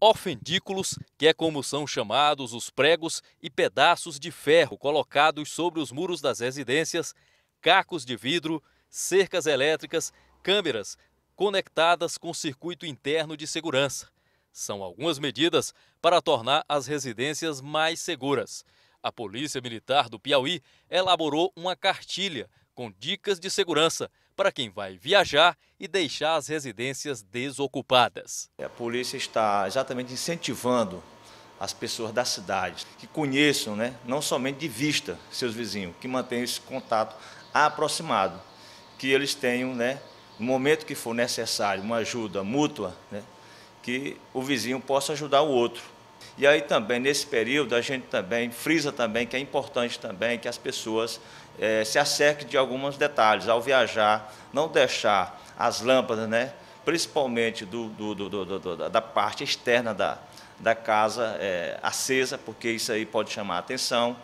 ofendículos, que é como são chamados os pregos e pedaços de ferro colocados sobre os muros das residências, cacos de vidro, cercas elétricas, câmeras conectadas com circuito interno de segurança. São algumas medidas para tornar as residências mais seguras. A Polícia Militar do Piauí elaborou uma cartilha com dicas de segurança para quem vai viajar e deixar as residências desocupadas. É, a polícia está exatamente incentivando as pessoas da cidade que conheçam, né, não somente de vista, seus vizinhos, que mantenham esse contato aproximado, que eles tenham, né, no momento que for necessário, uma ajuda mútua, né, que o vizinho possa ajudar o outro. E aí também, nesse período, a gente também frisa também que é importante também que as pessoas é, se acerquem de alguns detalhes. Ao viajar, não deixar as lâmpadas, né, principalmente do, do, do, da parte externa da, da casa é, acesa, porque isso aí pode chamar a atenção.